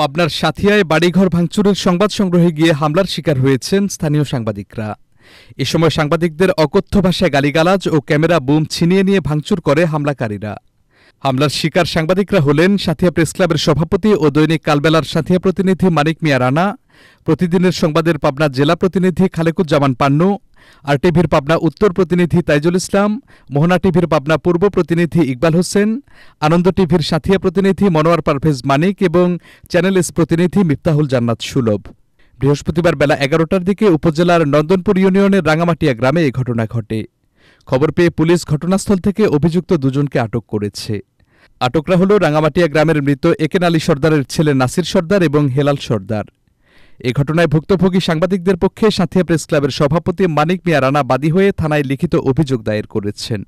পাবনার সাথিয়ায় বাড়িঘর ভাঙচুরের সংবাদ সংগ্রহে গিয়ে হামলার শিকার হয়েছেন স্থানীয় সাংবাদিকরা এ সময় সাংবাদিকদের অকথ্য ভাষায় গালিগালাজ ও ক্যামেরা বুম ছিনিয়ে নিয়ে ভাঙচুর করে হামলাকারীরা হামলার শিকার সাংবাদিকরা হলেন সাথিয়া প্রেস ক্লাবের সভাপতি ও দৈনিক কালবেলার সাথিয়া প্রতিনিধি মানিক মিয়া রানা প্রতিদিনের সংবাদের পাবনা জেলা প্রতিনিধি খালেকুজ্জামান পান্নু আর টিভির পাবনা উত্তর প্রতিনিধি তাইজুল ইসলাম মোহনা টিভির পাবনা পূর্ব প্রতিনিধি ইকবাল হোসেন আনন্দ টিভির সাথিয়া প্রতিনিধি মনোয়ার পারভেজ মানিক এবং চ্যানেল এস প্রতিনিধি মিফতাহুল জান্নাত সুলভ বৃহস্পতিবার বেলা এগারোটার দিকে উপজেলার নন্দনপুর ইউনিয়নের রাঙামাটিয়া গ্রামে এ ঘটনা ঘটে খবর পেয়ে পুলিশ ঘটনাস্থল থেকে অভিযুক্ত দুজনকে আটক করেছে আটকরা হল রাঙামাটিয়া গ্রামের মৃত একেন আলী সর্দারের ছেলে নাসির সর্দার এবং হেলাল সর্দার এ ঘটনায় ভুক্তভোগী সাংবাদিকদের পক্ষে সাথিয়া প্রেস ক্লাবের সভাপতি মানিক মিয়া রানা বাদী হয়ে থানায় লিখিত অভিযোগ দায়ের করেছেন